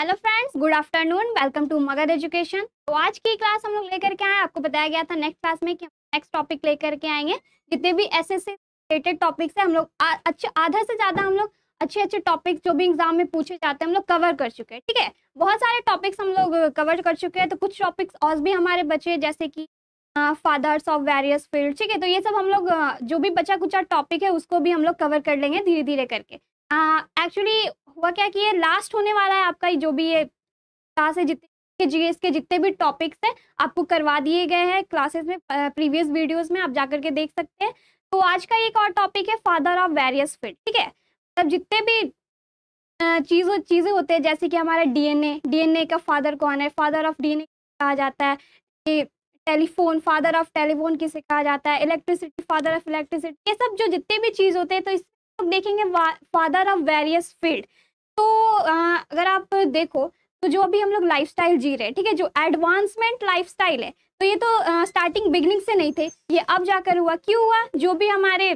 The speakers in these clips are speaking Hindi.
hello friends good afternoon welcome to Magadh education तो आज की क्लास हम लोग लेकर के आए आपको बताया गया था नेक्स्ट क्लास में कि नेक्स्ट टॉपिक लेकर के आएंगे जितने भी ऐसे रिलेटेड टॉपिक्स है हम लोग अच्छे आधा से ज़्यादा हम लोग अच्छे अच्छे टॉपिक्स जो भी एग्जाम में पूछे जाते हैं हम लोग कवर कर चुके हैं ठीक है बहुत सारे टॉपिक्स हम लोग कवर कर चुके हैं तो कुछ टॉपिक्स और भी हमारे बचे जैसे कि फादर्स ऑफ वेरियस फील्ड ठीक है तो ये सब हम लोग जो भी बचा कुछ टॉपिक है उसको भी हम लोग कवर कर लेंगे धीरे धीरे करके एक्चुअली हुआ क्या कि ये लास्ट होने वाला है आपका जो भी ये क्लास है जितने जीएस के जितने भी टॉपिक्स हैं आपको करवा दिए गए हैं क्लासेस में प्रीवियस वीडियोस में आप जाकर के देख सकते हैं तो आज का एक और टॉपिक है फादर ऑफ वेरियस फील्ड ठीक है मतलब जितने भी चीज चीज़ें होते हैं जैसे कि हमारा एन ए का फादर कौन है फादर ऑफ डीएनए कहा जाता है कि टेलीफोन फादर ऑफ टेलीफोन किसे कहा जाता है इलेक्ट्रिसिटी फादर ऑफ इलेक्ट्रिसिटी ये सब जो जितने भी चीज़ होते हैं तो इस लोग देखेंगे फादर ऑफ वेरियस फील्ड तो आ, अगर आप देखो तो जो अभी हम लोग लाइफ जी रहे हैं ठीक है जो एडवांसमेंट लाइफ है तो ये तो स्टार्टिंग बिगनिंग से नहीं थे ये अब जाकर हुआ क्यों हुआ जो भी हमारे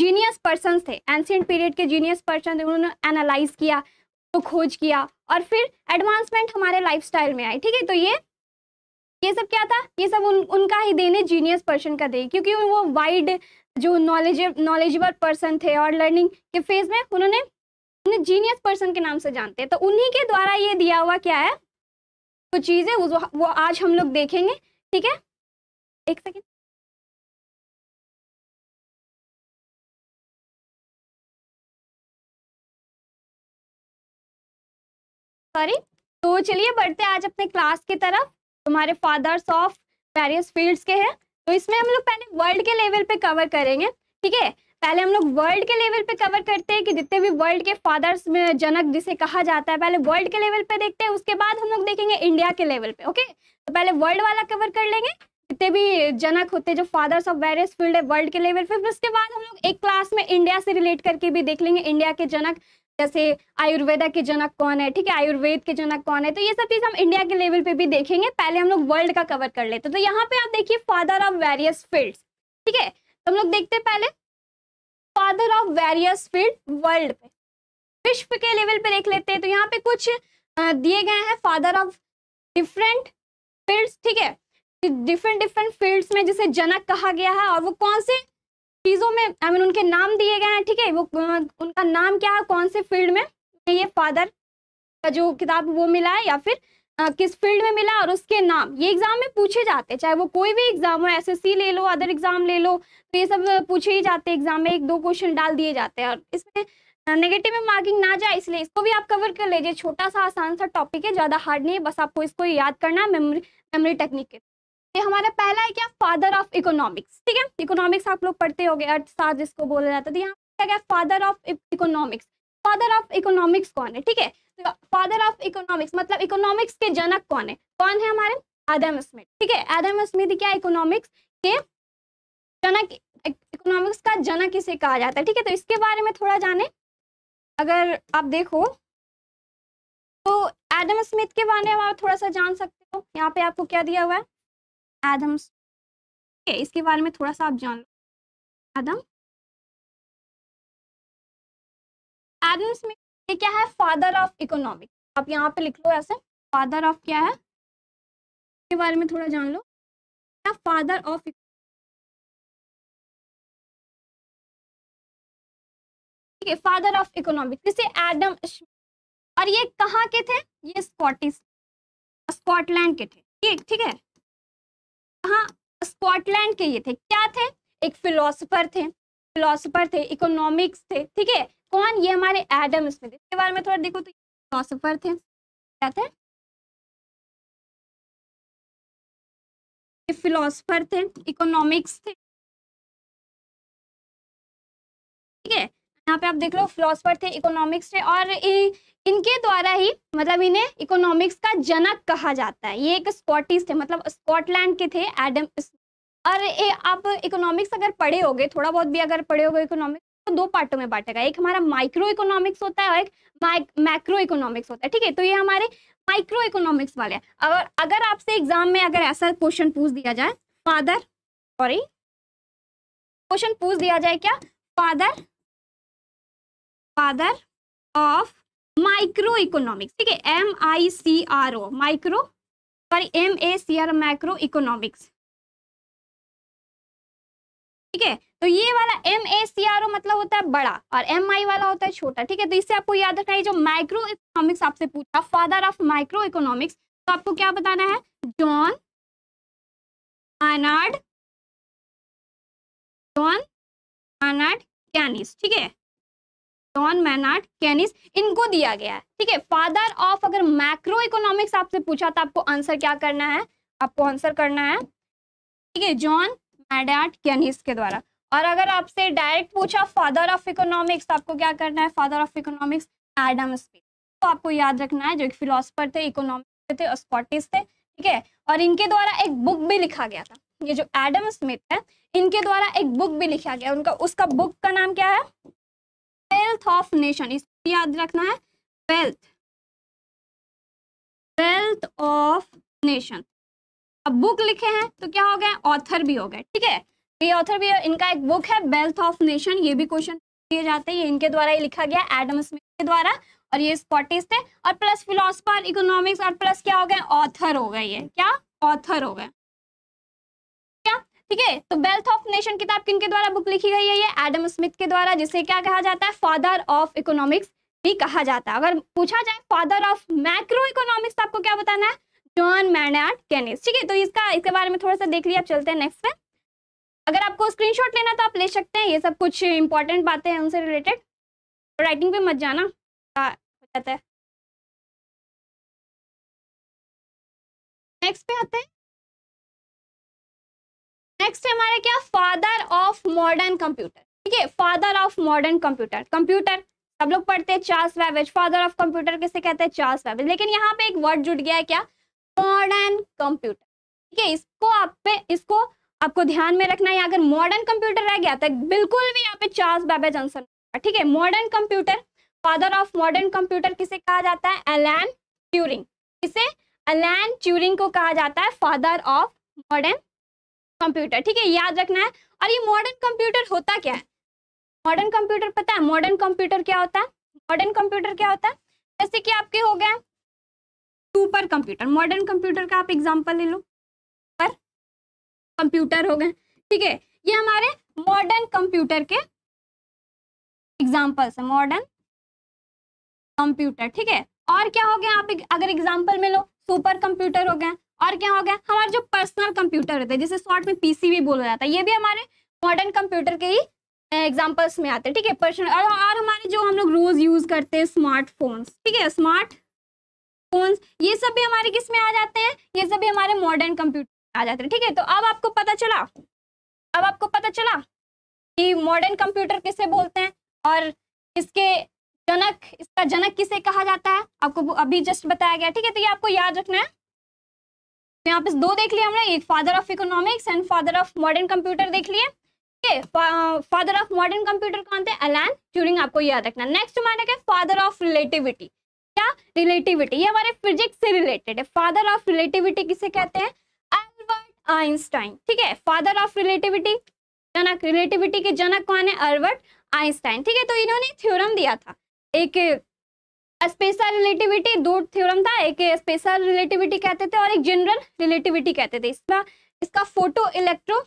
जीनियस पर्सन थे एंशियंट पीरियड के जीनियस पर्सन थे उन्होंने एनालाइज किया तो खोज किया और फिर एडवांसमेंट हमारे लाइफस्टाइल में आई ठीक है तो ये ये सब क्या था ये सब उन उनका ही देने जीनियस पर्सन का दे क्योंकि वो वाइड जो नॉलेज नॉलेजेबल पर्सन थे और लर्निंग के फेज में उन्होंने उन्हें जीनियस पर्सन के नाम से जानते हैं तो उन्हीं के द्वारा ये दिया हुआ क्या है तो चीज़ें वो, वो आज हम लोग देखेंगे ठीक है एक सेकेंड सॉरी तो चलिए बढ़ते हैं आज अपने क्लास की तरफ तुम्हारे फादर्स ऑफ वेरियस फील्ड्स के हैं तो इसमें हम लोग पहले वर्ल्ड के लेवल पे कवर करेंगे ठीक है पहले हम लोग वर्ल्ड के लेवल पे कवर करते हैं कि जितने भी वर्ल्ड के फादर्स में जनक जिसे कहा जाता है पहले वर्ल्ड के लेवल पे देखते हैं उसके बाद हम लोग देखेंगे इंडिया के लेवल पे ओके तो पहले वर्ल्ड वाला कवर कर लेंगे जितने भी जनक होते हैं जो फादर्स ऑफ वेरियस फील्ड है वर्ल्ड के लेवल पे फिर उसके बाद हम लोग एक क्लास में इंडिया से रिलेट करके भी देख लेंगे इंडिया के जनक जैसे आयुर्वेदा के जनक कौन है ठीक है आयुर्वेद के जनक कौन है तो ये सब चीज हम इंडिया के लेवल पे भी देखेंगे पहले हम लोग वर्ल्ड का कवर कर लेते तो यहाँ पे आप देखिए फादर ऑफ वेरियस फील्ड ठीक है तो हम लोग देखते पहले father of various field world पे विश्व के लेवल पे देख लेते हैं तो यहाँ पे कुछ दिए गए हैं फादर ऑफ डिफरेंट फील्ड ठीक है डिफरेंट डिफरेंट फील्ड्स में जिसे जनक कहा गया है और वो कौन से चीज़ों में आई I मीन mean, उनके नाम दिए गए हैं ठीक है वो उनका नाम क्या है कौन से फील्ड में ये फादर का जो किताब वो मिला है या फिर आ, किस फील्ड में मिला और उसके नाम ये एग्जाम में पूछे जाते हैं चाहे वो कोई भी एग्जाम हो एसएससी ले लो अदर एग्जाम ले लो तो ये सब पूछे ही जाते हैं एग्जाम में एक दो क्वेश्चन डाल दिए जाते हैं और इसमें नेगेटिव में मार्किंग ना जाए इसलिए इसको भी आप कवर कर लीजिए छोटा सा आसान सा टॉपिक है ज़्यादा हार्ड नहीं है बस आपको इसको याद करना मेमोरी मेमोरी टेक्निक के ये हमारा पहला है क्या फादर ऑफ इकोनॉमिक्स ठीक है इकोनॉमिक्स आप लोग पढ़ते हो गए अर्थशास्त्र जिसको बोला जाता है तो यहाँ क्या क्या father of economics father of economics कौन है ठीक है फादर ऑफ इकोनॉमिक्स मतलब इकोनॉमिक्स के जनक कौन है कौन है हमारे आदम स्मिथ ठीक है एडम स्मिथ क्या इकोनॉमिक्स के जनक इकोनॉमिक्स का जनक इसे कहा जाता है ठीक है तो इसके बारे में थोड़ा जाने अगर आप देखो तो एडम स्मिथ के बारे में आप थोड़ा सा जान सकते हो यहाँ पे आपको क्या दिया हुआ है एडम्स ठीक है इसके बारे में थोड़ा सा आप जान लो एडम एडम्स में ये क्या है फादर ऑफ इकोनॉमिक आप यहाँ पे लिख लो ऐसे फादर ऑफ क्या है इसके बारे में थोड़ा जान लो क्या फादर ऑफ ठीक है फादर ऑफ इकोनॉमिक जिसे एडम और ये कहाँ के थे ये स्कॉटिश स्कॉटलैंड के थे ठीक ठीक है हाँ स्कॉटलैंड के ये थे क्या थे एक फिलोसफर थे फिलोसफर थे इकोनॉमिक्स थे ठीक है कौन ये हमारे एडम स्मिथ इसके बारे में थोड़ा देखो तो फिलोसफर थे क्या थे ये फिलोसफर थे इकोनॉमिक्स थे ठीक है यहाँ पे आप देख लो फिलोसफर थे इकोनॉमिक्स थे और इनके द्वारा ही मतलब इन्हें इकोनॉमिक्स का जनक कहा जाता है ये एक स्कॉटिश थे मतलब स्कॉटलैंड के थे एडम और ए, आप इकोनॉमिक्स अगर पढ़े हो थोड़ा बहुत भी अगर पढ़े हो गए इकोनॉमिक्स तो दो पार्टों में बांटेगा एक हमारा माइक्रो इकोनॉमिक्स होता है और एक मैक्रो इकोनॉमिक्स होता है ठीक है तो ये हमारे माइक्रो इकोनॉमिक्स वाले हैं और अगर आपसे एग्जाम में अगर ऐसा क्वेश्चन पूछ दिया जाए फादर सॉरी क्वेश्चन पूछ दिया जाए क्या father father of micro economics ठीक है M I C R O micro sorry M A C R micro economics ठीक है तो ये वाला एम ए सी आर ओ मतलब होता है बड़ा और एम आई वाला होता है छोटा ठीक है तो इससे आपको याद रखना है जो माइक्रो इकोनॉमिक्स आपसे पूछा फादर ऑफ माइक्रो इकोनॉमिक्स तो आपको क्या बताना है जॉन आनाड जॉन आनाड कैनिस ठीक है जॉन मैनार्ड कैनिस इनको दिया गया है ठीक है फादर ऑफ अगर मैक्रो इकोनॉमिक्स आपसे पूछा तो आपको आंसर क्या करना है आपको आंसर करना है ठीक है जॉन मैडार्ड कैनिस के द्वारा और अगर आपसे डायरेक्ट पूछा फादर ऑफ इकोनॉमिक्स आपको क्या करना है father of economics Adam Smith तो आपको याद रखना है जो एक फिलोसफर थे इकोनॉमिक्स थे और स्कॉटिस थे ठीक है और इनके द्वारा एक बुक भी लिखा गया था ये जो एडम स्मिथ है इनके द्वारा एक बुक भी लिखा गया उनका उसका बुक का नाम क्या है वेल्थ ऑफ नेशन इसको याद रखना है वेल्थ वेल्थ ऑफ नेशन अब बुक लिखे हैं तो क्या हो गए ऑथर भी हो गए ठीक है तो ये ऑथर भी इनका एक बुक है वेल्थ ऑफ नेशन ये भी क्वेश्चन किए जाते हैं ये इनके द्वारा ही लिखा गया एडम स्मिथ के द्वारा और ये स्कॉटिश थे और प्लस फिलोसफर इकोनॉमिक्स और प्लस क्या हो गए ऑथर हो गए ये क्या ऑथर हो गए ठीक है तो वेल्थ ऑफ नेशन किताब किनके द्वारा बुक लिखी गई है ये एडम स्मिथ के द्वारा जिसे क्या कहा जाता है फादर ऑफ इकोनॉमिक्स भी कहा जाता है अगर पूछा जाए फादर ऑफ मैक्रो इकोनॉमिक्स आपको क्या बताना है जॉन मैनार्ड कैनिस ठीक है तो इसका इसके बारे में थोड़ा सा देख लिया चलते हैं नेक्स्ट पे अगर आपको स्क्रीनशॉट लेना तो आप ले सकते हैं ये सब कुछ इंपॉर्टेंट बातें हैं उनसे रिलेटेड राइटिंग तो पे मत जाना हो जाता है नेक्स्ट पे आते हैं नेक्स्ट है हमारा क्या फादर ऑफ मॉडर्न कंप्यूटर ठीक है father of modern computer computer सब लोग पढ़ते हैं Charles Babbage father of computer किसे कहते हैं चार्ल्स वेवेज लेकिन यहाँ पे एक वर्ड जुट गया है क्या मॉडर्न कंप्यूटर ठीक है इसको आप पे इसको आपको ध्यान में रखना है अगर मॉडर्न कंप्यूटर रह गया तो बिल्कुल भी यहाँ पे चार्ल्स बैबेज आंसर ठीक है modern computer father of modern computer किसे कहा जाता है एलैन ट्यूरिंग किसे एलैन ट्यूरिंग को कहा जाता है फादर ऑफ मॉडर्न कंप्यूटर ठीक है याद रखना है और ये मॉडर्न कंप्यूटर होता क्या है मॉडर्न कंप्यूटर पता है मॉडर्न कंप्यूटर क्या होता है मॉडर्न कंप्यूटर क्या होता है जैसे कि आपके हो गए सुपर कंप्यूटर मॉडर्न कंप्यूटर का आप एग्जाम्पल ले लो पर कंप्यूटर हो गए ठीक है ये हमारे मॉडर्न कंप्यूटर के एग्जाम्पल्स है मॉडर्न कंप्यूटर ठीक है और क्या हो गया आप अगर एग्जाम्पल में लो सुपर कंप्यूटर हो गया और क्या हो गया हमारे जो पर्सनल कंप्यूटर होते है जिसे शॉर्ट में पीसी भी बोला जाता है ये भी हमारे मॉडर्न कंप्यूटर के ही एग्जाम्पल्स में आते हैं ठीक है पर्सनल और, और हमारे जो हम लोग रोज यूज करते हैं स्मार्टफोन्स ठीक है स्मार्ट फोन्स ये सब भी हमारे किस में आ जाते हैं ये सब भी हमारे मॉडर्न कंप्यूटर आ जाते हैं ठीक है तो अब आपको पता चला अब आपको पता चला कि मॉडर्न कंप्यूटर किसे बोलते हैं और इसके जनक इसका जनक किसे कहा जाता है आपको अभी जस्ट बताया गया ठीक है तो ये आपको याद रखना है तो यहाँ पे दो देख लिया हमने एक father of economics and father of modern computer देख लिए फादर ऑफ मॉडर्न कंप्यूटर कौन थे अलान ट्यूरिंग आपको याद रखना नेक्स्ट हमारा क्या फादर ऑफ रिलेटिविटी क्या रिलेटिविटी ये हमारे फिजिक्स से रिलेटेड है फादर ऑफ रिलेटिविटी किसे कहते हैं अल्बर्ट आइंस्टाइन ठीक है फादर ऑफ रिलेटिविटी जनक रिलेटिविटी के जनक कौन है अल्बर्ट आइंस्टाइन ठीक है तो इन्होंने थ्योरम दिया था एक स्पेशल रिलेटिविटी दो थ्योरम था एक स्पेशल रिलेटिविटी कहते थे और एक जनरल रिलेटिविटी कहते थे इसका इसका फोटो इलेक्ट्रो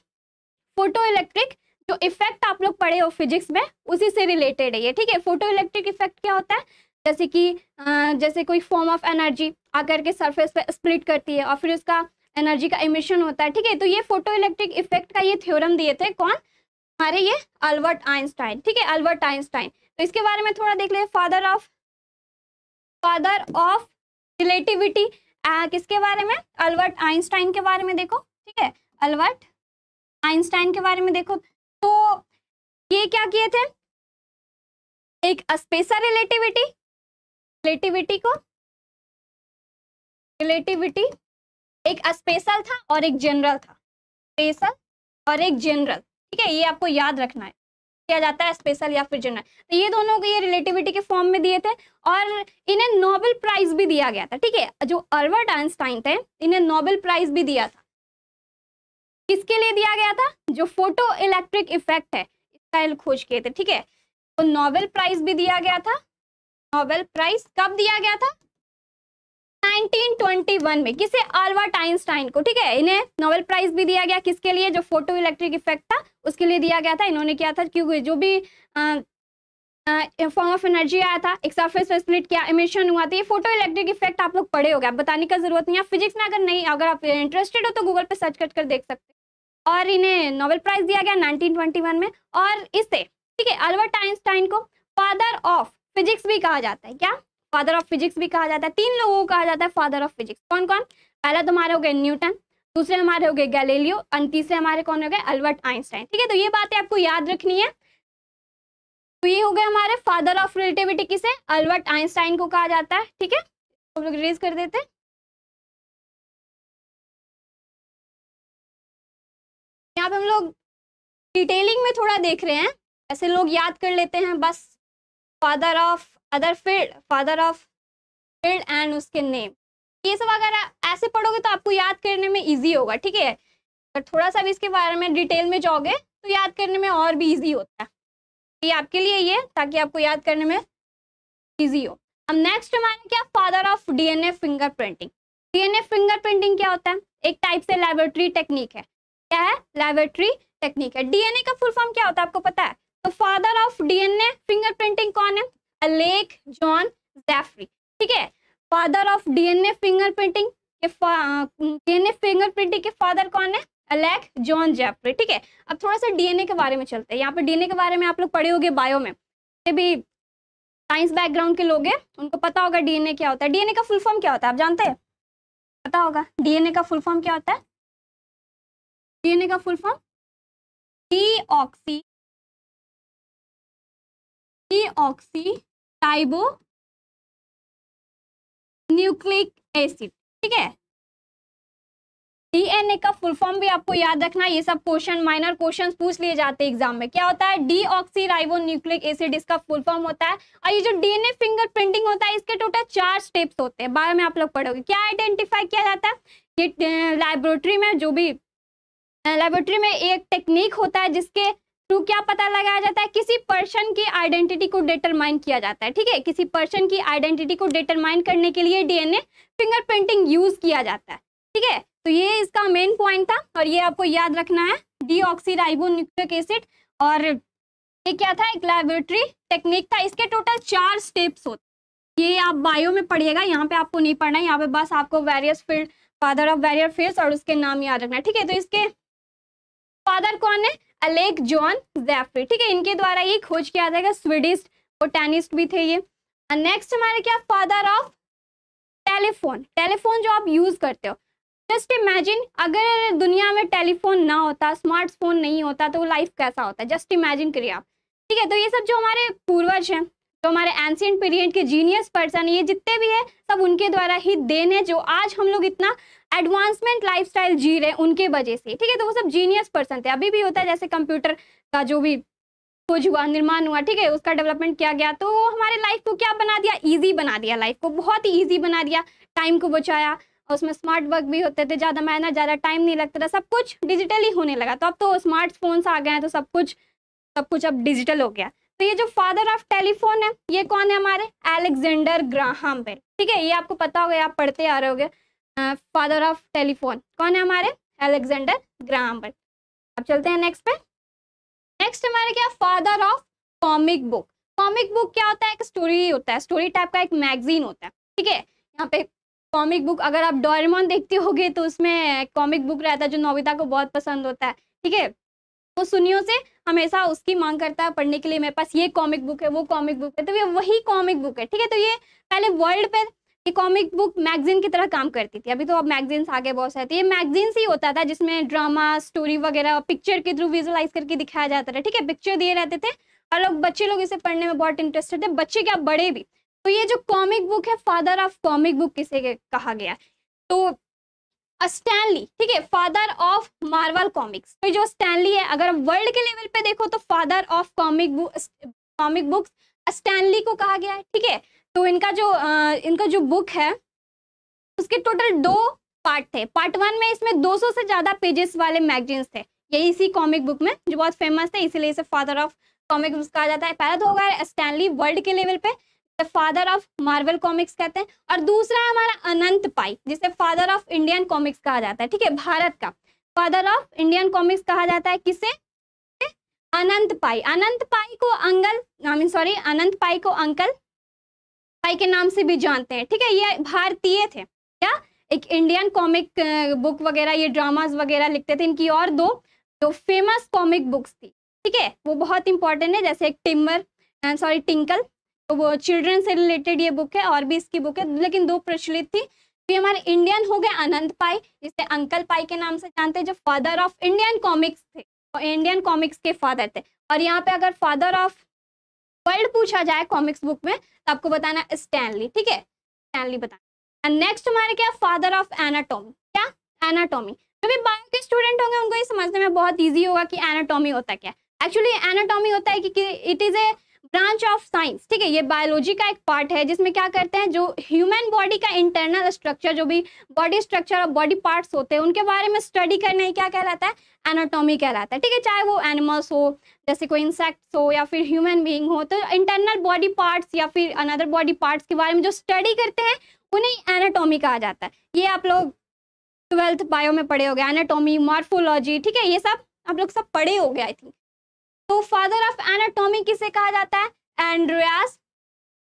फोटो इलेक्ट्रिक जो इफेक्ट आप लोग पढ़े हो फिजिक्स में उसी से रिलेटेड है ये ठीक है फोटो इलेक्ट्रिक इफेक्ट क्या होता है जैसे कि जैसे कोई फॉर्म ऑफ एनर्जी आकर के सरफेस पे स्प्लिट करती है और फिर उसका एनर्जी का इमिशन होता है ठीक है तो ये फोटो इलेक्ट्रिक इफेक्ट का ये थ्योरम दिए थे कौन हमारे ये अल्बर्ट आइंस्टाइन ठीक है अल्बर्ट आइंस्टाइन तो इसके बारे में थोड़ा देख ले father of father of relativity किसके बारे में अल्बर्ट आइंस्टाइन के बारे में देखो ठीक है अल्बर्ट आइंस्टाइन के बारे में देखो तो ये क्या किए थे एक स्पेशल रिलेटिविटी रिलेटिविटी को रिलेटिविटी एक स्पेशल था और एक जनरल था स्पेशल और एक जनरल ठीक है ये आपको याद रखना है किया जाता है स्पेशल या फिर जनरल तो ये दोनों को ये रिलेटिविटी के फॉर्म में दिए थे और इन्हें नोबेल प्राइज भी दिया गया था ठीक है जो अल्बर्ट आइंस्टाइन थे इन्हें नोबेल प्राइज भी दिया था किसके लिए दिया गया था जो फोटो इलेक्ट्रिक इफेक्ट है इसका खोज किए थे ठीक है तो नोबेल प्राइज भी दिया गया था नोबेल प्राइज कब दिया गया था 1921 में किसे अल्बर्ट आइंस्टाइन को ठीक है इन्हें नोबेल प्राइज भी दिया गया किसके लिए जो फोटो इलेक्ट्रिक इफेक्ट था उसके लिए दिया गया था इन्होंने किया था क्योंकि जो भी आ, फॉर्म ऑफ एनर्जी आया था एक सरफेस पे स्प्लिट किया इमिशन हुआ था तो ये फोटो इलेक्ट्रिक इफेक्ट आप लोग पढ़े हो गया बताने का जरूरत नहीं है फिजिक्स में अगर नहीं अगर आप इंटरेस्टेड हो तो गूगल पे सर्च कर कर देख सकते हैं और इन्हें नोबेल प्राइज दिया गया 1921 में और इससे ठीक है अल्बर्ट आइंस्टाइन को फादर ऑफ फिजिक्स भी कहा जाता है क्या फादर ऑफ फिजिक्स भी कहा जाता है तीन लोगों को कहा जाता है फादर ऑफ फिजिक्स कौन कौन पहला तुम्हारे हो गए न्यूटन दूसरे हमारे हो गए गैलेलियो और तीसरे हमारे कौन हो गए अल्बर्ट आइंस्टाइन ठीक है तो ये बातें आपको याद रखनी है तो ये हो गए हमारे फादर ऑफ रिलेटिविटी किसे अल्बर्ट आइंस्टाइन को कहा जाता है ठीक है हम लोग रेज कर देते हैं यहाँ पे हम लोग डिटेलिंग में थोड़ा देख रहे हैं ऐसे लोग याद कर लेते हैं बस father of other field father of field and उसके नेम ये सब अगर आप ऐसे पढ़ोगे तो आपको याद करने में ईजी होगा ठीक है अगर थोड़ा सा भी इसके बारे में डिटेल में जाओगे तो याद करने में और भी ईजी होता है ये आपके लिए ये ताकि आपको याद करने में इजी हो अब नेक्स्ट हमारे क्या father of DNA fingerprinting DNA fingerprinting क्या होता है एक टाइप से लेबोरेटरी टेक्निक है क्या है लेबोरेटरी टेक्निक है डीएनए का फुल फॉर्म क्या होता है आपको पता है तो father of DNA fingerprinting कौन है अलेक जॉन जैफरी ठीक है फादर ऑफ डीएनए फिंगरप्रिंटिंग के डीएनए फिंगरप्रिंटिंग के फादर कौन है अलेक जॉन जैफरी ठीक है अब थोड़ा सा डीएनए के बारे में चलते हैं यहाँ पर डीएनए के बारे में आप लोग पढ़े होंगे बायो में भी साइंस बैकग्राउंड के लोग हैं उनको पता होगा डीएनए क्या होता है डीएनए का फुल फॉर्म क्या होता है आप जानते हैं पता होगा डीएनए का फुल फॉर्म क्या होता है डीएनए का full form deoxyribonucleic acid ठीक है डीएनए का फुल फॉर्म भी आपको याद रखना ये सब क्वेश्चन माइनर क्वेश्चन पूछ लिए जाते हैं एग्जाम में क्या होता है डी ऑक्सीराइबो न्यूक्लिक एसिड इसका फुल फॉर्म होता है और ये जो डीएनए फिंगर प्रिंटिंग होता है इसके टोटल चार स्टेप्स होते हैं बारे में आप लोग पढ़ोगे क्या आइडेंटिफाई किया जाता है कि लाइब्रेटरी में जो भी लेबोरेटरी में एक टेक्निक होता है जिसके थ्रू क्या पता लगाया जाता है किसी पर्सन की आइडेंटिटी को डिटरमाइन किया जाता है ठीक है किसी पर्सन की आइडेंटिटी को डिटरमाइन करने के लिए डीएनए फिंगरप्रिंटिंग यूज किया जाता है ठीक है तो ये इसका मेन पॉइंट था और ये आपको याद रखना है डीऑक्सीराइबो न्यूक्लिक एसिड और ये क्या था एक लेबोरेटरी टेक्निक था इसके टोटल चार स्टेप्स होते ये आप बायो में पढ़िएगा यहाँ पे आपको नहीं पढ़ना है यहाँ पे बस आपको various field father of various fields और उसके नाम याद रखना है ठीक है तो इसके फादर कौन है अलेक जॉन जैफरी ठीक है इनके द्वारा ये खोज किया जाएगा स्वीडिस्ट और टेनिस्ट भी थे ये नेक्स्ट हमारे क्या फादर ऑफ टेलीफोन टेलीफोन जो आप यूज करते हो जस्ट इमेजिन अगर दुनिया में टेलीफोन ना होता स्मार्टफोन नहीं होता तो लाइफ कैसा होता जस्ट इमेजिन करिए आप ठीक है तो ये सब जो हमारे पूर्वज हैं तो हमारे एंशियंट पीरियड के जीनियस पर्सन ये जितने भी हैं सब उनके द्वारा ही देन है जो आज हम लोग इतना एडवांसमेंट लाइफस्टाइल जी रहे हैं उनके वजह से ठीक है तो वो सब जीनियस पर्सन थे अभी भी होता है जैसे कंप्यूटर का जो भी खोज हुआ निर्माण हुआ ठीक है उसका डेवलपमेंट किया गया तो वो हमारे लाइफ को क्या बना दिया ईजी बना दिया लाइफ को बहुत ही ईजी बना दिया टाइम को बचाया और उसमें स्मार्ट वर्क भी होते थे ज़्यादा मेहनत ज़्यादा टाइम नहीं लगता था सब कुछ डिजिटली होने लगा तो अब तो स्मार्टफोन्स आ गए हैं तो सब कुछ सब कुछ अब डिजिटल हो गया तो ये जो फादर ऑफ टेलीफोन है ये कौन है हमारे एलेक्जेंडर ग्राहम बेल ठीक है ये आपको पता होगा आप पढ़ते आ रहे हो फादर ऑफ टेलीफोन कौन है हमारे एलेक्जेंडर ग्राहम बेल अब चलते हैं नेक्स्ट पे नेक्स्ट हमारे क्या father of comic book comic book क्या होता है एक स्टोरी होता है स्टोरी टाइप का एक मैगजीन होता है ठीक है यहाँ पे कॉमिक बुक अगर आप डोरेमोन देखते होगे तो उसमें कॉमिक बुक रहता है जो नोविता को बहुत पसंद होता है ठीक है वो सुनियो से हमेशा उसकी मांग करता है पढ़ने के लिए मेरे पास ये कॉमिक बुक है वो कॉमिक बुक है तो ये वही कॉमिक बुक है ठीक है तो ये पहले वर्ल्ड पे ये कॉमिक बुक मैगजीन की तरह काम करती थी अभी तो अब मैगजीन्स आगे बहुत सारे तो ये मैगजीन्स ही होता था जिसमें ड्रामा स्टोरी वगैरह पिक्चर के थ्रू विजुअलाइज करके दिखाया जाता था ठीक है पिक्चर दिए रहते थे और लोग बच्चे लोग इसे पढ़ने में बहुत इंटरेस्टेड थे बच्चे क्या बड़े भी तो ये जो कॉमिक बुक है फादर ऑफ कॉमिक बुक किसे कहा गया तो स्टैनली ठीक है फादर ऑफ मार्वल कॉमिक्स तो जो स्टैनली है अगर हम वर्ल्ड के लेवल पे देखो तो father of comic book comic books Stanley को कहा गया है ठीक है तो इनका जो आ, इनका जो बुक है उसके टोटल दो पार्ट थे पार्ट वन में इसमें 200 से ज़्यादा पेजेस वाले मैगजीन्स थे यही इसी कॉमिक बुक में जो बहुत फेमस थे इसीलिए इसे फादर ऑफ कॉमिक बुक्स कहा जाता है पहला तो होगा स्टैनली वर्ल्ड के लेवल पे फादर ऑफ मार्वल कॉमिक्स कहते हैं और दूसरा है हमारा अनंत पाई जिसे फादर ऑफ इंडियन कॉमिक्स कहा जाता है ठीक है भारत का फादर ऑफ इंडियन कॉमिक्स कहा जाता है किसे अनंत पाई अनंत पाई को अंगल आई मीन सॉरी अनंत पाई को अंकल पाई के नाम से भी जानते हैं ठीक है ये भारतीय थे क्या एक इंडियन कॉमिक बुक वगैरह ये ड्रामास वगैरह लिखते थे इनकी और दो जो फेमस कॉमिक बुक्स थी ठीक है वो बहुत इंपॉर्टेंट है जैसे एक टिम्बर सॉरी टिंकल तो वो चिल्ड्रन से रिलेटेड ये बुक है और भी इसकी बुक है लेकिन दो प्रचलित थी तो ये हमारे इंडियन हो गए अनंत पाई जिसे अंकल पाई के नाम से जानते हैं जो फादर ऑफ इंडियन कॉमिक्स थे और इंडियन कॉमिक्स के फादर थे और यहाँ पे अगर फादर ऑफ वर्ल्ड पूछा जाए कॉमिक्स बुक में तो आपको बताना स्टैनली ठीक है स्टैनली बताना एंड नेक्स्ट हमारे क्या फादर ऑफ एनाटोमी क्या एनाटोमी जो भी बायो के स्टूडेंट होंगे उनको ये समझने में बहुत ईजी होगा कि एनाटोमी होता क्या एक्चुअली एनाटोमी होता है कि it is a branch of science ठीक है ये बायोलॉजी का एक पार्ट है जिसमें क्या करते हैं जो ह्यूमन बॉडी का इंटरनल स्ट्रक्चर जो भी बॉडी स्ट्रक्चर और बॉडी पार्ट्स होते हैं उनके बारे में स्टडी करना ही क्या कहलाता है एनाटॉमी कहलाता है ठीक है चाहे वो एनिमल्स हो जैसे कोई इंसेक्ट्स हो या फिर ह्यूमन बींग हो तो इंटरनल बॉडी पार्ट्स या फिर अनदर बॉडी पार्ट्स के बारे में जो स्टडी करते हैं उन्हें एनाटॉमी कहा जाता है ये आप लोग ट्वेल्थ बायो में पढ़े हो गए एनाटॉमी मॉर्फोलॉजी ठीक है ये सब आप लोग सब पढ़े हो गए आई थिंक तो फादर ऑफ एनाटॉमी किसे कहा जाता है एंड्रियास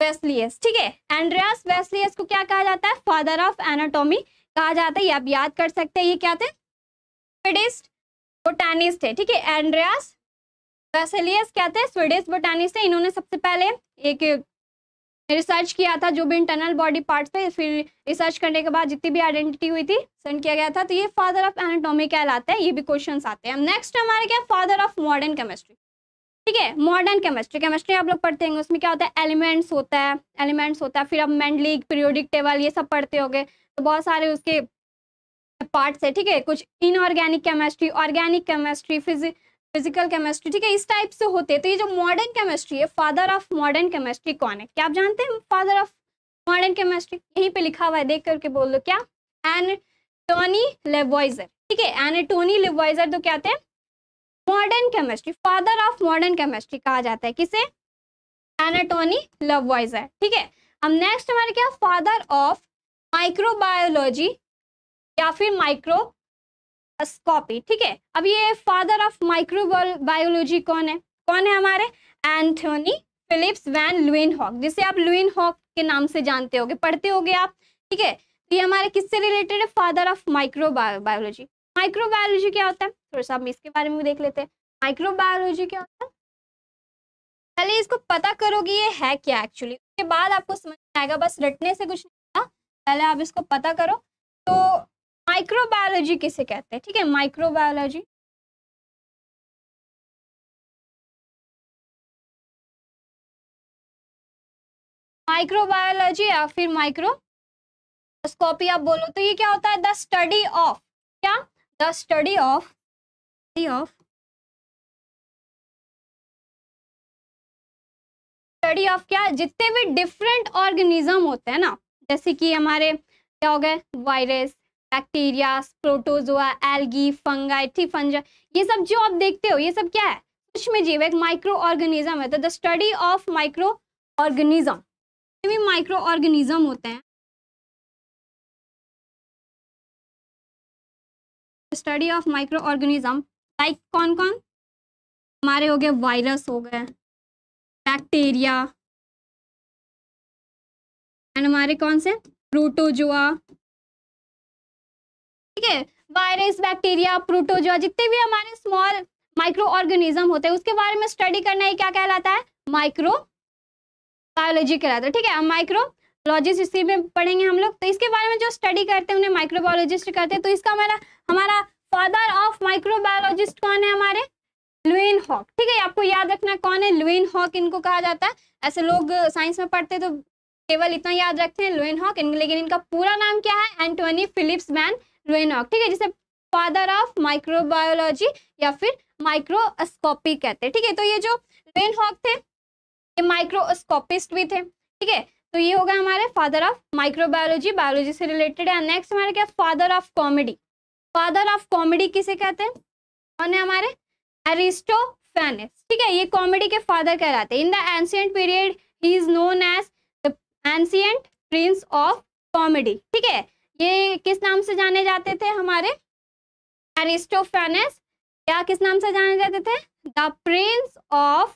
वेस्लियस ठीक है एंड्रियास वेस्लियस को क्या कहा जाता है फादर ऑफ एनाटॉमी कहा जाता है ये आप याद कर सकते हैं ये क्या थे स्वीडिस्ट बोटानिस्ट है ठीक है एंड्रियास वेस्लियस क्या थे स्विडिस्ट बोटानिस्ट है इन्होंने सबसे पहले एक रिसर्च किया था जो भी इंटरनल बॉडी पार्ट्स थे फिर रिसर्च करने के बाद जितनी भी आइडेंटिटी हुई थी सेंड किया गया था तो ये फादर ऑफ एनाटोमी कहलाते हैं ये भी क्वेश्चन आते हैं नेक्स्ट हमारे क्या फादर ऑफ मॉडर्न केमिस्ट्री ठीक है मॉडर्न केमिस्ट्री केमिस्ट्री आप लोग पढ़ते हैं उसमें क्या होता है एलिमेंट्स होता है एलिमेंट्स होता है फिर आप मेंडली पीरियोडिक टेबल ये सब पढ़ते होगे तो बहुत सारे उसके पार्ट्स है ठीक है कुछ inorganic chemistry organic chemistry physic physical chemistry ठीक है इस टाइप से होते हैं तो ये जो मॉडर्न केमिस्ट्री है फादर ऑफ मॉडर्न केमिस्ट्री कौन है क्या आप जानते हैं फादर ऑफ मॉडर्न केमिस्ट्री यहीं पे लिखा हुआ है देख करके बोल दो क्या एनटोनी लेवाइजर ठीक है एनटोनी लेवाइजर तो क्या थे modern chemistry father of modern chemistry कहा जाता है किसे एनाटोनी लेवाइजर ठीक है अब नेक्स्ट हमारे क्या फादर ऑफ माइक्रोबायोलॉजी या फिर माइक्रो स्कॉपी ठीक है अब ये फादर ऑफ बायोलॉजी कौन है कौन है हमारे Anthony Philips van Leeuwenhoek जिसे आप लुइन हॉक के नाम से जानते होगे पढ़ते होगे आप ठीक है तो ये हमारे किससे रिलेटेड है father of micro biology micro biology क्या होता है थोड़ा सा हम इसके बारे में देख लेते हैं माइक्रो बायोलॉजी क्या होता है पहले इसको पता करोगे ये है क्या एक्चुअली उसके बाद आपको समझ में आएगा बस रटने से कुछ नहीं पहले आप इसको पता करो तो माइक्रोबायोलॉजी किसे कहते हैं ठीक है माइक्रोबायोलॉजी माइक्रोबायोलॉजी या फिर माइक्रोस्कोपी आप बोलो तो ये क्या होता है द स्टडी ऑफ क्या the study of study of study of क्या जितने भी डिफरेंट ऑर्गेनिज्म होते हैं ना जैसे कि हमारे क्या हो गए virus bacteria protozoa algae fungi ठीक फंजा ये सब जो आप देखते हो ये सब क्या है सूक्ष्म जीव एक माइक्रो ऑर्गेनिज्म है तो the study of micro organism micro organism होते हैं study of micro organism like कौन कौन हमारे हो गए वायरस हो गए बैक्टीरिया एंड हमारे कौन से प्रोटोजोआ ठीक है वायरस बैक्टीरिया प्रोटोजोआ जितने भी हमारे स्मॉल माइक्रो ऑर्गेनिज्म होते हैं उसके बारे में स्टडी करना ही क्या कहलाता है माइक्रो बायोलॉजी कहलाता है ठीक है माइक्रो लॉजिस्ट इसी में पढ़ेंगे हम लोग तो इसके बारे में जो स्टडी करते हैं उन्हें माइक्रोबायोलॉजिस्ट करते हैं तो इसका हमारा हमारा फादर ऑफ माइक्रोबायोलॉजिस्ट कौन है हमारे लुइन हॉक ठीक है आपको याद रखना कौन है लुइन हॉक इनको कहा जाता है ऐसे लोग साइंस में पढ़ते तो केवल इतना याद रखते हैं लुइन हॉक लेकिन इनका पूरा नाम क्या है एंटोनी फिलिप्स मैन रेनॉक ठीक है जिसे फादर ऑफ माइक्रोबायोलॉजी या फिर माइक्रोस्कोपी कहते हैं ठीक है तो ये जो रेनहॉक थे ये माइक्रोस्कोपिस्ट भी थे ठीक है तो ये होगा हमारे फादर ऑफ माइक्रोबायोलॉजी बायोलॉजी से रिलेटेड है नेक्स्ट हमारे क्या father of comedy father of comedy किसे कहते हैं कौन है हमारे एरिस्टोफेनिस ठीक है ये कॉमेडी के फादर कहलाते हैं in the ancient period he is known as the ancient prince of comedy ठीक है ये किस नाम से जाने जाते थे हमारे एरिस्टोफेनेस या किस नाम से जाने जाते थे द प्रिंस ऑफ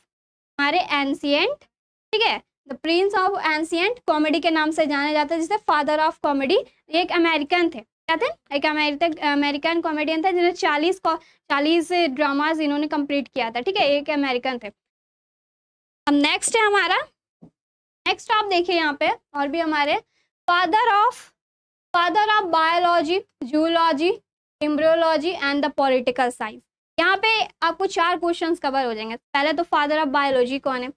हमारे एंसियंट ठीक है the prince of ancient comedy के नाम से जाने जाते हैं जिसे फादर ऑफ कॉमेडी एक अमेरिकन थे क्या थे एक अमेरिकन अमेरिकन कॉमेडियन थे जिन्हें चालीस चालीस ड्रामाज इन्होंने कंप्लीट किया था ठीक है एक अमेरिकन थे अब नेक्स्ट है हमारा नेक्स्ट आप देखिए यहाँ पे और भी हमारे father of father of biology zoology embryology and the political science यहाँ पे आपको चार क्वेश्चन कवर हो जाएंगे पहले तो फादर ऑफ बायोलॉजी कौन है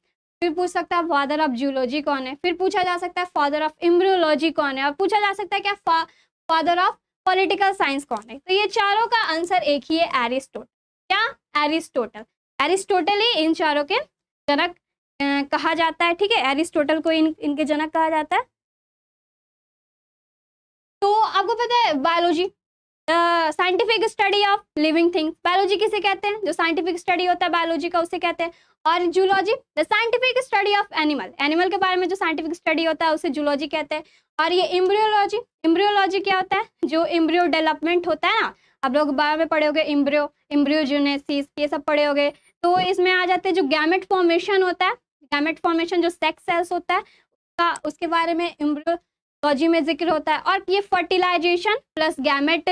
फिर पूछ सकता है फादर ऑफ जूलॉजी कौन है फिर पूछा जा सकता है फादर ऑफ इम्ब्रियोलॉजी कौन है और पूछा जा सकता है क्या फादर ऑफ पॉलिटिकल साइंस कौन है तो ये चारों का आंसर एक ही है एरिस्टोटल क्या एरिस्टोटल एरिस्टोटल ही इन चारों के जनक कहा जाता है ठीक है एरिस्टोटल को इन इनके जनक कहा जाता है आपको पता है biology scientific study of living thing biology किसे कहते हैं जो साइंटिफिक स्टडी होता है बायोलॉजी का उसे कहते हैं और zoology the scientific study of animal animal के बारे में जो साइंटिफिक स्टडी होता है उसे जूलॉजी कहते हैं और ये इम्ब्रियोलॉजी इम्ब्रियोलॉजी क्या होता है जो इम्ब्रियो डेवलपमेंट होता है ना आप लोग बारे में पढ़े हो गए इम्ब्रियो इम्ब्रियोजेनेसिस ये सब पढ़े हो गए तो इसमें आ जाते हैं जो गैमेट फॉर्मेशन होता है गैमेट फॉर्मेशन जो सेक्स सेल्स होता है उसका उसके बारे में इम्ब्रियो जी में जिक्र होता है और ये फर्टिलाइजेशन प्लस गैमेट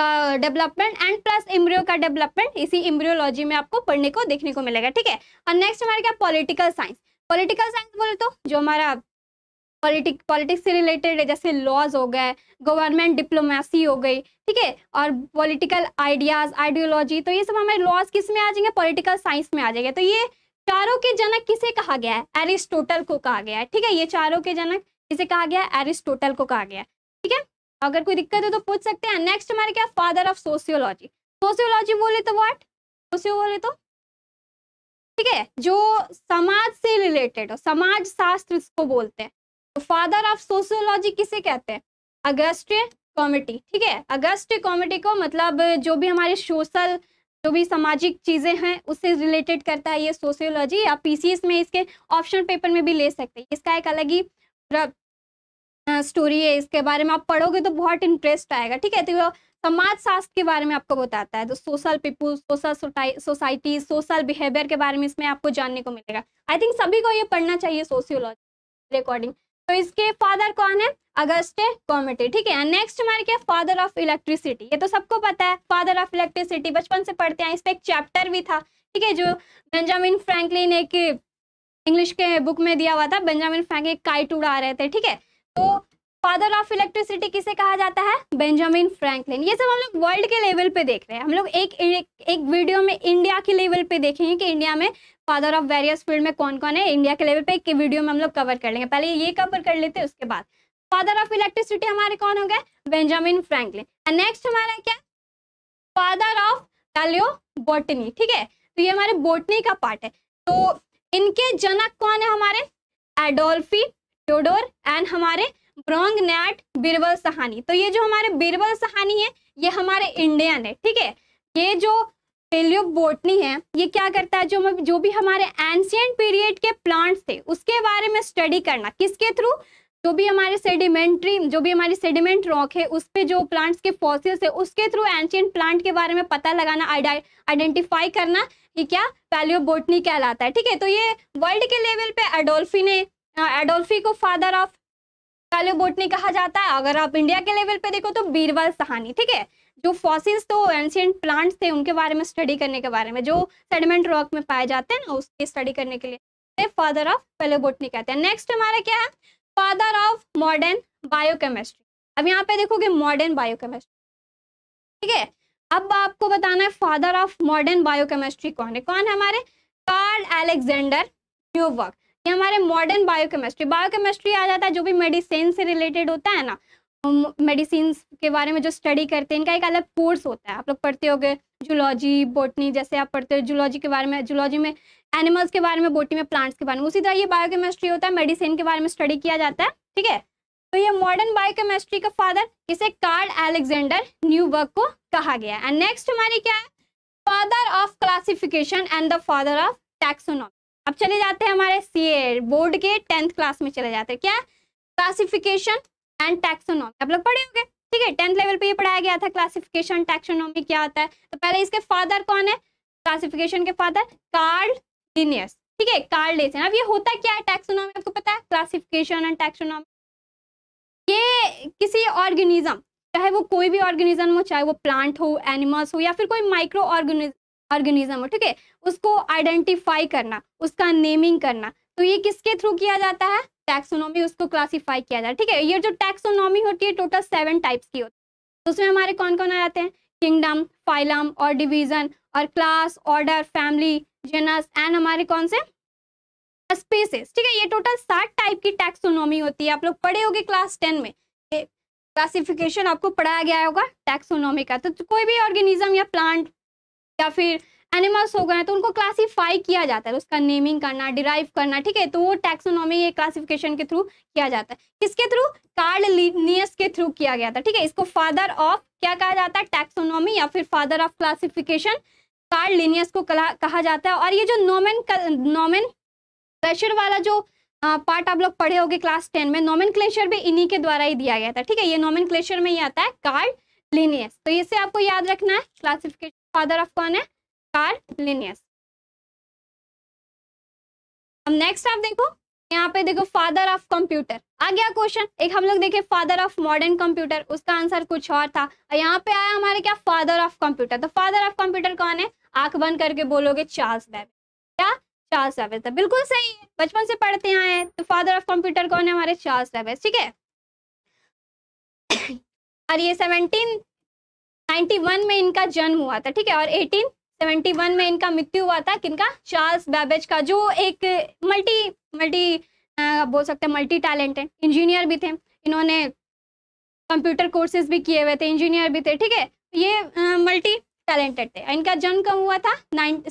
का डेवलपमेंट एंड प्लस इम्ब्रियो का डेवलपमेंट इसी इम्ब्रियोलॉजी में आपको पढ़ने को देखने को मिलेगा ठीक है और नेक्स्ट हमारे क्या पॉलिटिकल साइंस पॉलिटिकल साइंस बोले तो जो हमारा पॉलिटिक पॉलिटिक्स से रिलेटेड है जैसे लॉज हो गए गवर्नमेंट डिप्लोमेसी हो गई ठीक है और पॉलिटिकल आइडियाज आइडियोलॉजी तो ये सब हमारे लॉज किस में आ जाएंगे पॉलिटिकल साइंस में आ जाएंगे तो ये चारों के जनक किसे कहा गया है एरिस्टोटल को कहा गया है ठीक है ये चारों के जनक इसे कहा गया एरिस्टोटल को कहा गया ठीक है अगर कोई दिक्कत हो तो पूछ सकते हैं नेक्स्ट हमारे क्या फादर ऑफ सोशियोलॉजी सोशियोलॉजी बोले तो वॉट सोशियो बोले तो ठीक है जो समाज से रिलेटेड हो समाज शास्त्र को बोलते हैं तो फादर ऑफ सोशियोलॉजी किसे कहते हैं अगस्ट कॉमेटी ठीक है अगस्ट कॉमेटी को मतलब जो भी हमारे सोशल जो भी सामाजिक चीजें हैं उससे रिलेटेड करता है ये सोशियोलॉजी आप पीसीएस में इसके ऑप्शन पेपर में भी ले सकते हैं इसका एक अलग ही पूरा स्टोरी है इसके बारे में आप पढ़ोगे तो बहुत इंटरेस्ट आएगा ठीक है तो समाज शास्त्र के बारे में आपको बताता है तो social people social society social behaviour के बारे में इसमें आपको जानने को मिलेगा आई थिंक सभी को ये पढ़ना चाहिए सोशियोलॉजी रिकॉर्डिंग तो इसके फादर कौन है अगस्ट कॉमेटी ठीक है नेक्स्ट हमारे क्या फादर ऑफ इलेक्ट्रिसिटी ये तो सबको पता है फादर ऑफ इलेक्ट्रिसिटी बचपन से पढ़ते हैं इस पर एक चैप्टर भी था ठीक है जो बेंजामिन फ्रैंकलिन एक इंग्लिश के बुक में दिया हुआ था बेंजामिन फ्रैंकलिन काइट उड़ा रहे थे ठीक है तो फादर ऑफ इलेक्ट्रिसिटी किसे कहा जाता है बेंजामिन फ्रैंकलिन ये सब हम लोग वर्ल्ड के लेवल पे देख रहे हैं हम लोग एक एक वीडियो में इंडिया के लेवल पे देखेंगे कि इंडिया में फादर ऑफ वेरियस फील्ड में कौन कौन है इंडिया के लेवल पे एक वीडियो में हम लोग कवर कर लेंगे पहले ये कवर कर लेते हैं उसके बाद फादर ऑफ इलेक्ट्रिसिटी हमारे कौन हो गए बेंजामिन फ्रैंकलिन नेक्स्ट हमारा क्या फादर ऑफ पैलियो बोटनी ठीक है तो ये हमारे बोटनी का पार्ट है तो इनके जनक कौन है हमारे एडोल्फी टोडोर एंड हमारे ब्रॉन्ग नैट बीरबल सहानी तो ये जो हमारे बीरबल सहानी है ये हमारे इंडियन है ठीक है ये जो पेलियो बोटनी है ये क्या करता है जो जो भी हमारे एंशियंट पीरियड के प्लांट्स थे उसके बारे में स्टडी करना किसके थ्रू जो भी हमारे सेडिमेंट्री जो भी हमारी सेडिमेंट रॉक है उस पर जो प्लांट्स के फॉसिल्स है उसके थ्रू एंशियंट प्लांट के बारे में पता लगाना आइडेंटिफाई करना कि क्या वैल्यू ऑफ बोटनी कहलाता है ठीक है तो ये वर्ल्ड के लेवल पे एडोल्फी ने एडोल्फी को फादर ऑफ वैल्यू बोटनी कहा जाता है अगर आप इंडिया के लेवल पे देखो तो बीरबल सहानी ठीक है जो फॉसिल्स तो एंशियंट प्लांट्स थे उनके बारे में स्टडी करने के बारे में जो सेडिमेंट रॉक में पाए जाते हैं ना उसकी स्टडी करने के लिए फादर ऑफ पेलोबोटनी कहते हैं नेक्स्ट हमारा क्या है फादर ऑफ मॉडर्न बायोकेमिस्ट्री अब यहाँ पे देखोगे मॉडर्न बायोकेमिस्ट्री ठीक है अब आपको बताना है फादर ऑफ मॉडर्न बायोकेमिस्ट्री कौन है कौन है हमारे कार्ल एलेक्जेंडर न्यूवर्क ये हमारे मॉडर्न बायोकेमिस्ट्री बायोकेमिस्ट्री आ जाता है जो भी मेडिसिन से रिलेटेड होता है ना मेडिसिन के बारे में जो स्टडी करते हैं इनका एक अलग कोर्स होता है आप लोग पढ़ते हो गए जूलॉजी बोटनी जैसे आप पढ़ते हो जूलॉजी के बारे में जूलॉजी में एनिमल्स के बारे में बोटनी में प्लांट्स के बारे में उसी तरह ये बायोकेमिस्ट्री होता है मेडिसिन के बारे में स्टडी किया जाता है ठीक है तो ये मॉडर्न बायोकेमिस्ट्री का फादर इसे कार्ल एलेक्जेंडर न्यूबर्ग को कहा गया एंड नेक्स्ट हमारी क्या है father of classification and the father of taxonomy अब चले जाते हैं हमारे सी बोर्ड के टेंथ क्लास में चले जाते हैं क्या क्लासिफिकेशन एंड टैक्सोनॉमी आप लोग पढ़े होंगे ठीक है टेंथ लेवल पे ये पढ़ाया गया था क्लासिफिकेशन टैक्सोनॉमी क्या होता है तो पहले इसके फादर कौन है क्लासिफिकेशन के फादर कार्ल लिनियस ठीक है कार्ल लेसन अब ये होता क्या है टैक्सोनॉमी आपको पता है क्लासिफिकेशन एंड टैक्सोनॉमी ये किसी ऑर्गेनिज्म चाहे वो कोई भी ऑर्गेनिज्म हो चाहे वो प्लांट हो एनिमल्स हो या फिर कोई माइक्रो ऑर्गेनिज्म हो ठीक है उसको आइडेंटिफाई करना उसका नेमिंग करना तो ये किसके थ्रू किया जाता है टैक्सोनॉमी उसको क्लासिफाई किया जाता है ठीक है ये जो टैक्सोनॉमी होती है टोटल सेवन टाइप्स की होती है तो उसमें हमारे कौन कौन आ जाते हैं किंगडम फाइलम और डिवीजन और class order family genus and हमारे कौन से स्पेसेस ठीक है ये टोटल सात टाइप की टैक्सोनॉमी होती है आप लोग पढ़े होगे क्लास टेन में क्लासिफिकेशन आपको पढ़ाया गया होगा टैक्सोनॉमी का तो कोई भी ऑर्गेनिज्म या प्लांट या फिर एनिमल्स हो गए तो उनको क्लासिफाई किया जाता है तो उसका नेमिंग करना डिराइव करना ठीक है तो वो टैक्सोनॉमी ये क्लासिफिकेशन के थ्रू किया जाता है किसके थ्रू कार्ड लिनियस के थ्रू किया गया था ठीक है इसको फादर ऑफ क्या कहा जाता है टैक्सोनॉमी या फिर father of classification Carl Linnaeus को कहा जाता है और ये जो नोमेन नोमेन प्रेशर वाला जो पार्ट आप लोग पढ़े होगे क्लास टेन में नॉमन भी इन्हीं के द्वारा ही दिया गया था ठीक है ये नॉमन में ही आता है कार्ड लिनियस तो इसे आपको याद रखना है क्लासिफिकेशन फादर ऑफ कौन है कार्ड लिनियस अब नेक्स्ट आप देखो यहाँ पे देखो फादर ऑफ कंप्यूटर आ गया क्वेश्चन एक हम लोग देखे फादर ऑफ मॉडर्न कंप्यूटर उसका आंसर कुछ और था और यहाँ पे आया हमारे क्या फादर ऑफ कंप्यूटर तो फादर ऑफ कंप्यूटर कौन है आंख बंद करके बोलोगे चार्ल्स बैब चार्ल्स सैवेज था बिल्कुल सही बचपन से पढ़ते आए हैं तो फादर ऑफ कंप्यूटर कौन है हमारे चार्ल्स सैवेज ठीक है और ये सेवनटीन नाइन्टी वन में इनका जन्म हुआ था ठीक है और एटीन सेवेंटी वन में इनका मृत्यु हुआ था किनका चार्ल्स बैबेज का जो एक मल्टी मल्टी बोल सकते हैं मल्टी टैलेंट है इंजीनियर भी थे इन्होंने कंप्यूटर कोर्सेज भी किए हुए थे इंजीनियर भी थे ठीक है ये मल्टी टैलेंटेड थे इनका जन्म कब हुआ था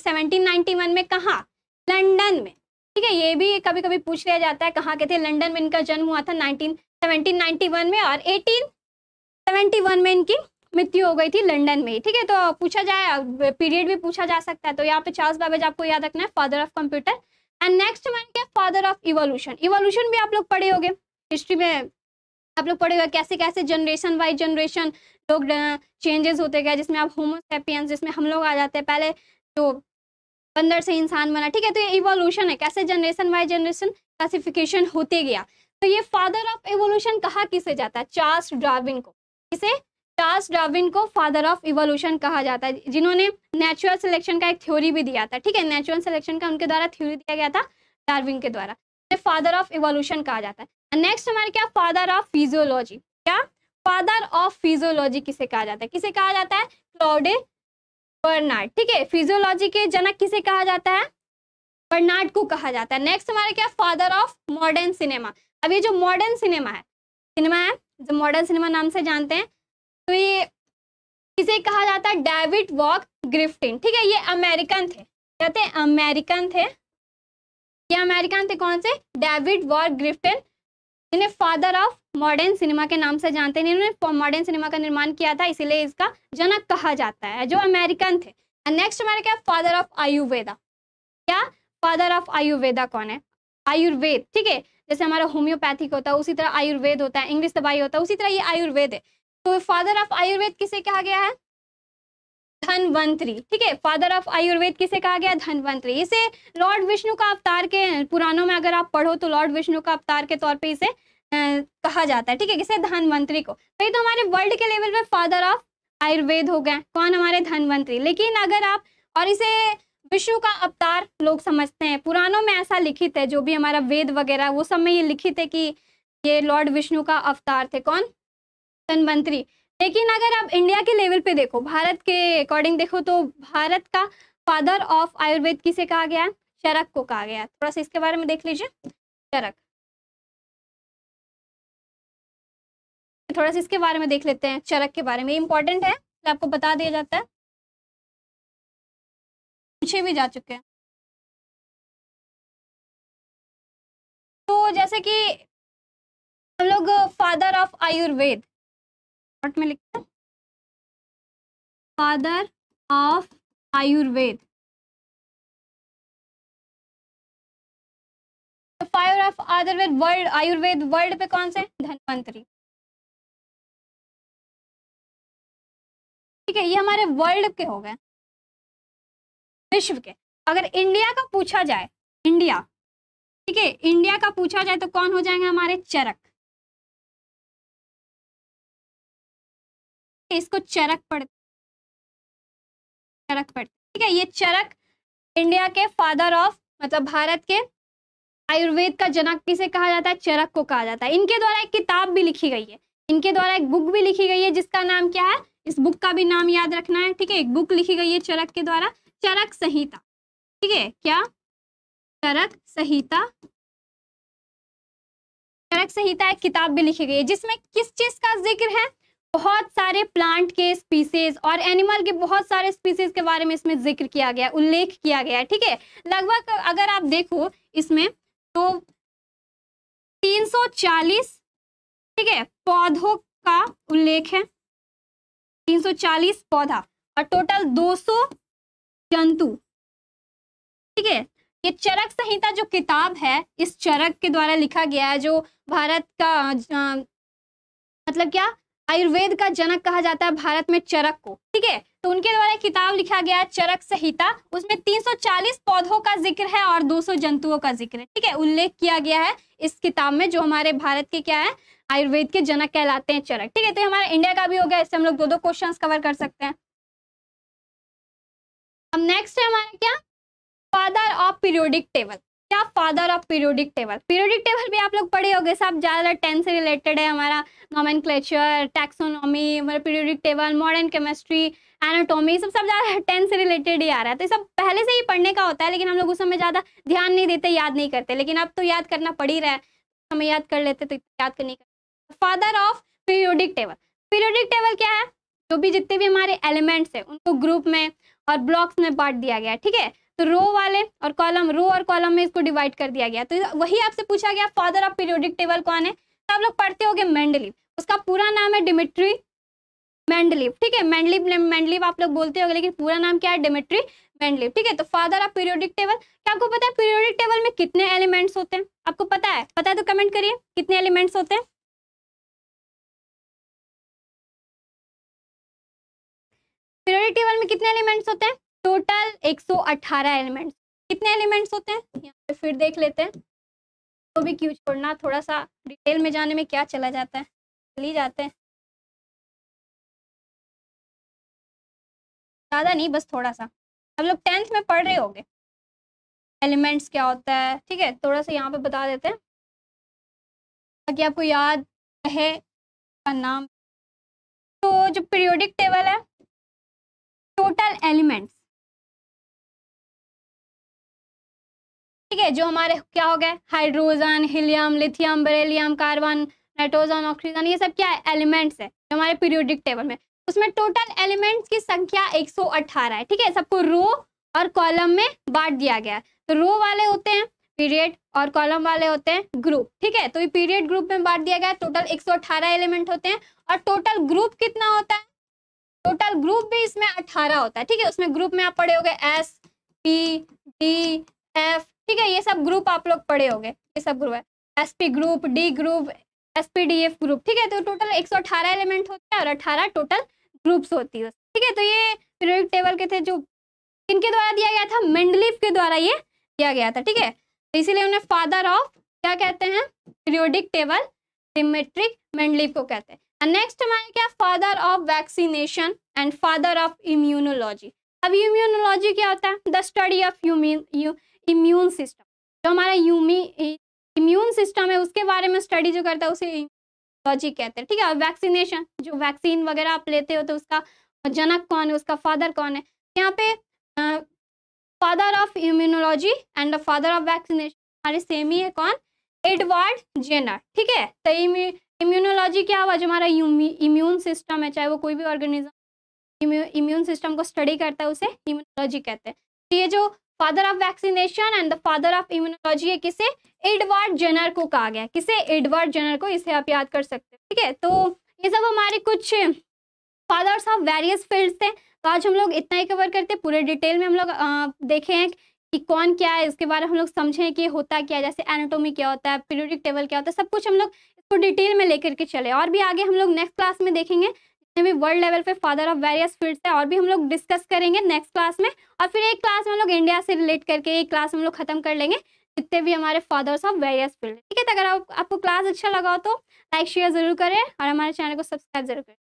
सेवनटीन नाइन्टी वन में कहाँ लंदन में ठीक है ये भी कभी कभी पूछ लिया जाता है कहाँ के थे लंदन में इनका जन्म हुआ था 19 1791 में और 1871 में इनकी मृत्यु हो गई थी लंदन में ठीक है तो पूछा जाए पीरियड भी पूछा जा सकता है तो यहाँ पे चार्ल्स बाबेज आपको याद रखना है father of computer and next one क्या फादर ऑफ इवोल्यूशन इवोल्यूशन भी आप लोग पढ़े होंगे हिस्ट्री में आप लोग पढ़ेगा कैसे कैसे जनरेशन वाइज जनरेशन लोग चेंजेस होते गए जिसमें आप होमोसेपियंस जिसमें हम लोग आ जाते हैं पहले जो तो बंदर से इंसान बना ठीक है तो ये इवोल्यूशन है कैसे जनरेशन बाई जनरेशन क्लासिफिकेशन होते गया तो ये फादर ऑफ एवोल्यूशन कहा किसे जाता है चार्ल्स डार्विन को किसे चार्ल्स डार्विन को फादर ऑफ इवोल्यूशन कहा जाता है जिन्होंने नेचुरल सिलेक्शन का एक थ्योरी भी दिया था ठीक है नेचुरल सिलेक्शन का उनके द्वारा थ्योरी दिया गया था डार्विन के द्वारा फादर ऑफ इवोल्यूशन कहा जाता है नेक्स्ट हमारे क्या फादर ऑफ फिजियोलॉजी क्या फादर ऑफ फिजियोलॉजी किसे कहा जाता है किसे कहा जाता है क्लॉडे बर्नार्ड ठीक है फिजियोलॉजी के जनक किसे कहा जाता है बर्नार्ड को कहा जाता है नेक्स्ट हमारे क्या फादर ऑफ मॉडर्न सिनेमा अब ये जो मॉडर्न सिनेमा है सिनेमा है जो मॉडर्न सिनेमा नाम से जानते हैं तो ये किसे कहा जाता है डेविड वॉक ग्रिफ्टिन ठीक है ये अमेरिकन थे कहते हैं अमेरिकन थे ये अमेरिकन थे कौन से डेविड वॉक ग्रिफ्टिन इन्हें फादर ऑफ मॉडर्न सिनेमा के नाम से जानते हैं इन्होंने मॉडर्न सिनेमा का निर्माण किया था इसीलिए इसका जनक कहा जाता है जो अमेरिकन थे नेक्स्ट हमारे क्या फादर ऑफ आयुर्वेदा क्या फादर ऑफ आयुर्वेदा कौन है आयुर्वेद ठीक है जैसे हमारा होम्योपैथिक होता है उसी तरह आयुर्वेद होता है इंग्लिश दवाई होता है उसी तरह ये आयुर्वेद है तो फादर ऑफ आयुर्वेद किसे कहा गया है धनवंतरी ठीक है फादर ऑफ आयुर्वेद किसे कहा गया धनवंतरी इसे लॉर्ड विष्णु का अवतार के पुराणों में अगर आप पढ़ो तो लॉर्ड विष्णु का अवतार के तौर पर इसे कहा जाता है ठीक है किसे धनवंतरी को ये तो हमारे वर्ल्ड के लेवल पे फादर ऑफ आयुर्वेद हो गए कौन हमारे धनवंतरी लेकिन अगर आप और इसे विष्णु का अवतार लोग समझते हैं पुराणों में ऐसा लिखित है जो भी हमारा वेद वगैरह वो सब में ये लिखित है कि ये लॉर्ड विष्णु का अवतार थे कौन धनवंतरी लेकिन अगर आप इंडिया के लेवल पे देखो भारत के अकॉर्डिंग देखो तो भारत का फादर ऑफ आयुर्वेद किसे कहा गया चरक को कहा गया थोड़ा सा इसके बारे में देख लीजिए चरक थोड़ा सा इसके बारे में देख लेते हैं चरक के बारे में इंपॉर्टेंट है तो आपको बता दिया जाता है पूछे भी जा चुके हैं तो जैसे कि हम लोग फादर ऑफ आयुर्वेद शॉर्ट में लिखते हैं father of Ayurveda father of Ayurveda world Ayurveda world पे कौन से धनवंतरी ठीक है ये हमारे वर्ल्ड के हो गए विश्व के अगर इंडिया का पूछा जाए इंडिया ठीक है इंडिया का पूछा जाए तो कौन हो जाएंगे हमारे चरक है इसको चरक पड़ता चरक पड़ता ठीक है ये चरक इंडिया के फादर ऑफ मतलब भारत के आयुर्वेद का जनक किसे कहा जाता है चरक को कहा जाता है इनके द्वारा एक किताब भी लिखी गई है इनके द्वारा एक बुक भी लिखी गई है जिसका नाम क्या है इस बुक का भी नाम याद रखना है ठीक है एक बुक लिखी गई है चरक के द्वारा चरक संहिता ठीक है क्या चरक संहिता चरक संहिता एक किताब भी लिखी गई है जिसमें किस चीज का जिक्र है बहुत सारे प्लांट के स्पीसीज और एनिमल के बहुत सारे स्पीसीज के बारे में इसमें जिक्र किया गया उल्लेख किया गया है ठीक है लगभग अगर आप देखो इसमें तो 340 ठीक है पौधों का उल्लेख है 340 पौधा और टोटल 200 जंतु ठीक है ये चरक संहिता जो किताब है इस चरक के द्वारा लिखा गया है जो भारत का मतलब क्या आयुर्वेद का जनक कहा जाता है भारत में चरक को ठीक है तो उनके द्वारा किताब लिखा गया है चरक संहिता उसमें 340 पौधों का जिक्र है और 200 जंतुओं का जिक्र है ठीक है उल्लेख किया गया है इस किताब में जो हमारे भारत के क्या है आयुर्वेद के जनक कहलाते हैं चरक ठीक है तो हमारा इंडिया का भी हो गया इससे हम लोग दो दो क्वेश्चन कवर कर सकते हैं अब नेक्स्ट है हमारा क्या फादर ऑफ पीरियोडिक टेबल क्या father of periodic table periodic table भी आप लोग पढ़े होंगे सब ज़्यादातर टेन से रिलेटेड है हमारा nomenclature taxonomy periodic table modern chemistry anatomy सब सब ज़्यादा टेन से रिलेटेड ही आ रहा है तो ये सब पहले से ही पढ़ने का होता है लेकिन हम लोग उस समय ज़्यादा ध्यान नहीं देते याद नहीं करते लेकिन अब तो याद करना पड़ ही रहा है हमें याद कर लेते तो याद नहीं करते father of periodic table periodic table क्या है जो भी जितने भी हमारे एलिमेंट्स हैं उनको ग्रुप में और ब्लॉक्स में बांट दिया गया है ठीक है तो रो वाले और कॉलम रो और कॉलम में इसको डिवाइड कर दिया गया तो वही आपसे पूछा गया फादर ऑफ पीरियोडिक टेबल कौन है तो आप लोग पढ़ते हो गए उसका पूरा नाम है डिमिट्री मैंडलिव ठीक है मैंडलिप मैंडलिव आप लोग बोलते हो लेकिन पूरा नाम क्या है डिमिट्री मेंडलीव ठीक है तो फादर ऑफ पीरियोडिक टेबल क्या आपको पता है पीरियोडिक टेबल में कितने एलिमेंट्स होते हैं आपको पता है पता है तो कमेंट करिए कितने एलिमेंट्स होते हैं पीरियोडिक टेबल में कितने एलिमेंट्स होते हैं टोटल 118 एलिमेंट्स कितने एलिमेंट्स होते हैं यहाँ पे फिर देख लेते हैं तो भी क्यों छोड़ना थोड़ा सा डिटेल में जाने में क्या चला जाता है चली जाते हैं ज़्यादा नहीं बस थोड़ा सा हम लोग टेंथ में पढ़ रहे होंगे एलिमेंट्स क्या होता है ठीक है थोड़ा सा यहाँ पे बता देते हैं ताकि आपको याद है का नाम तो जो पीरियोडिक टेबल है टोटल एलिमेंट्स ठीक है जो हमारे क्या हो गए hydrogen helium lithium beryllium carbon nitrogen oxygen ये सब क्या है एलिमेंट्स है जो हमारे पीरियोडिक टेबल में उसमें टोटल एलिमेंट्स की संख्या 118 है ठीक है सबको रो और कॉलम में बांट दिया गया तो रो वाले होते हैं पीरियड और कॉलम वाले होते हैं ग्रुप ठीक है तो ये पीरियड ग्रुप में बांट दिया गया है टोटल 118 एलिमेंट होते हैं और टोटल ग्रुप कितना होता है टोटल ग्रुप भी इसमें 18 होता है ठीक है उसमें ग्रुप में आप पढ़े हो गए एस पी डी एफ ठीक है ये सब ग्रुप आप लोग पढ़े होंगे ये सब ग्रुप है SP group D group SPDF group ठीक है तो टोटल 118 एलिमेंट होते हैं और 18 टोटल ग्रुप्स होती है ठीक है तो ये पीरियोडिक टेबल के थे जो किनके द्वारा दिया गया था मेंडलिफ के द्वारा ये दिया गया था ठीक है तो इसीलिए उन्हें फादर ऑफ क्या कहते हैं पीरियोडिक टेबल सिमेट्रिक मेंडलिफ को कहते हैं नेक्स्ट हमारे क्या father of vaccination and father of immunology अब इम्यूनोलॉजी क्या होता है the study of immune system जो हमारा यूमी इम्यून सिस्टम है उसके बारे में स्टडी जो करता है उसे लॉजिक कहते हैं ठीक है वैक्सीनेशन जो वैक्सीन वगैरह आप लेते हो तो उसका जनक कौन है उसका फादर कौन है यहाँ पे father of immunology and father of vaccination हमारे सेम ही है कौन एडवर्ड जेनर ठीक है तो इम्यूनोलॉजी क्या हुआ जो हमारा इम्यून सिस्टम है चाहे वो कोई भी ऑर्गेनिज्म इम्यून सिस्टम को स्टडी करता है उसे इम्यूनोलॉजी कहते हैं तो ये जो father of vaccination and the father of immunology है किसे एडवर्ड जेनर को कहा गया किसे एडवर्ड जेनर को इसे आप याद कर सकते हैं ठीक है तो ये सब हमारे कुछ फादर्स ऑफ वेरियस फील्ड थे तो आज हम लोग इतना ही कवर करते हैं पूरे डिटेल में हम लोग देखे हैं कि कौन क्या है इसके बारे में हम लोग समझें कि होता क्या है जैसे एनाटोमी क्या होता है पीरियोडिक टेबल क्या होता है सब कुछ हम लोग इसको डिटेल में लेकर के चले और भी आगे हम लोग नेक्स्ट क्लास में देखेंगे भी वर्ल्ड लेवल पे फादर ऑफ वेरियस फील्ड है और भी हम लोग डिस्कस करेंगे नेक्स्ट क्लास में और फिर एक क्लास में हम लोग इंडिया से रिलेट करके एक क्लास हम लोग खत्म कर लेंगे जितने भी हमारे फादर्स ऑफ वेरियस फील्ड ठीक है तो अगर आप, आपको क्लास अच्छा लगा हो तो लाइक शेयर जरूर करें और हमारे चैनल को सब्सक्राइब जरूर करें